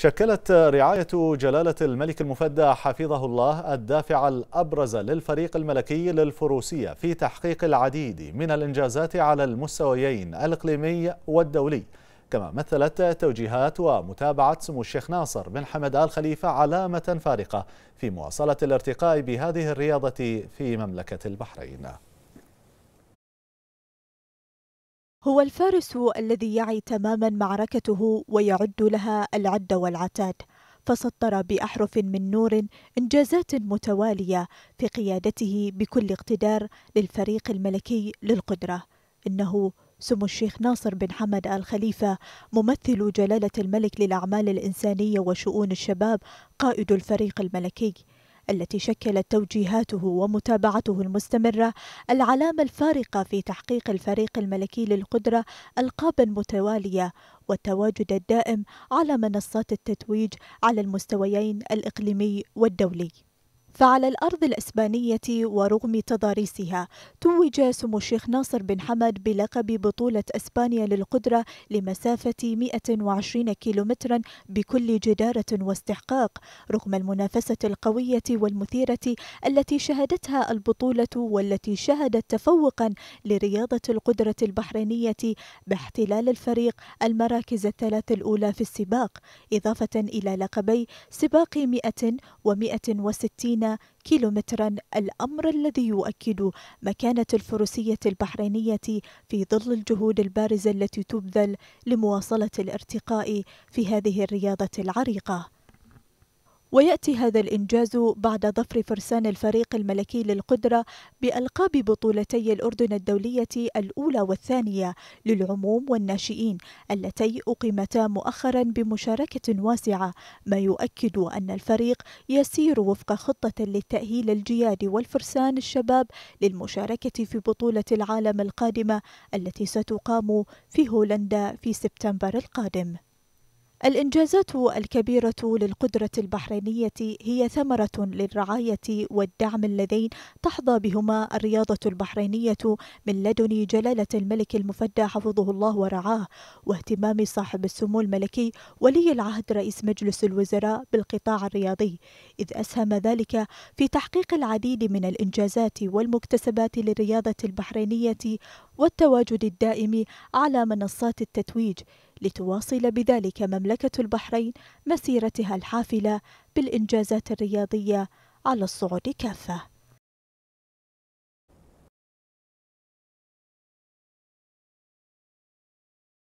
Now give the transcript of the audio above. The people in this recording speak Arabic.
شكلت رعاية جلالة الملك المفدى حفظه الله الدافع الأبرز للفريق الملكي للفروسية في تحقيق العديد من الإنجازات على المستويين الإقليمي والدولي كما مثلت توجيهات ومتابعة سمو الشيخ ناصر بن حمد آل خليفة علامة فارقة في مواصلة الارتقاء بهذه الرياضة في مملكة البحرين هو الفارس الذي يعي تماما معركته ويعد لها العد والعتاد فسطر باحرف من نور انجازات متواليه في قيادته بكل اقتدار للفريق الملكي للقدره انه سمو الشيخ ناصر بن حمد ال خليفه ممثل جلاله الملك للاعمال الانسانيه وشؤون الشباب قائد الفريق الملكي التي شكلت توجيهاته ومتابعته المستمرة العلامة الفارقة في تحقيق الفريق الملكي للقدرة ألقابا متوالية والتواجد الدائم على منصات التتويج على المستويين الإقليمي والدولي فعلى الأرض الإسبانية ورغم تضاريسها توج سمو الشيخ ناصر بن حمد بلقب بطولة إسبانيا للقدرة لمسافة 120 كيلومترا بكل جدارة واستحقاق رغم المنافسة القوية والمثيرة التي شهدتها البطولة والتي شهدت تفوقا لرياضة القدرة البحرينية باحتلال الفريق المراكز الثلاث الأولى في السباق إضافة إلى لقبي سباق 100 و 160 كيلومترا الأمر الذي يؤكد مكانة الفروسية البحرينية في ظل الجهود البارزة التي تبذل لمواصلة الارتقاء في هذه الرياضة العريقة ويأتي هذا الإنجاز بعد ظفر فرسان الفريق الملكي للقدرة بألقاب بطولتي الأردن الدولية الأولى والثانية للعموم والناشئين اللتي أقيمتا مؤخرا بمشاركة واسعة ما يؤكد أن الفريق يسير وفق خطة للتأهيل الجياد والفرسان الشباب للمشاركة في بطولة العالم القادمة التي ستقام في هولندا في سبتمبر القادم الإنجازات الكبيرة للقدرة البحرينية هي ثمرة للرعاية والدعم اللذين تحظى بهما الرياضة البحرينية من لدن جلالة الملك المفدى حفظه الله ورعاه واهتمام صاحب السمو الملكي ولي العهد رئيس مجلس الوزراء بالقطاع الرياضي إذ أسهم ذلك في تحقيق العديد من الإنجازات والمكتسبات للرياضة البحرينية والتواجد الدائم على منصات التتويج لتواصل بذلك مملكة البحرين مسيرتها الحافلة بالإنجازات الرياضية على الصعود كافة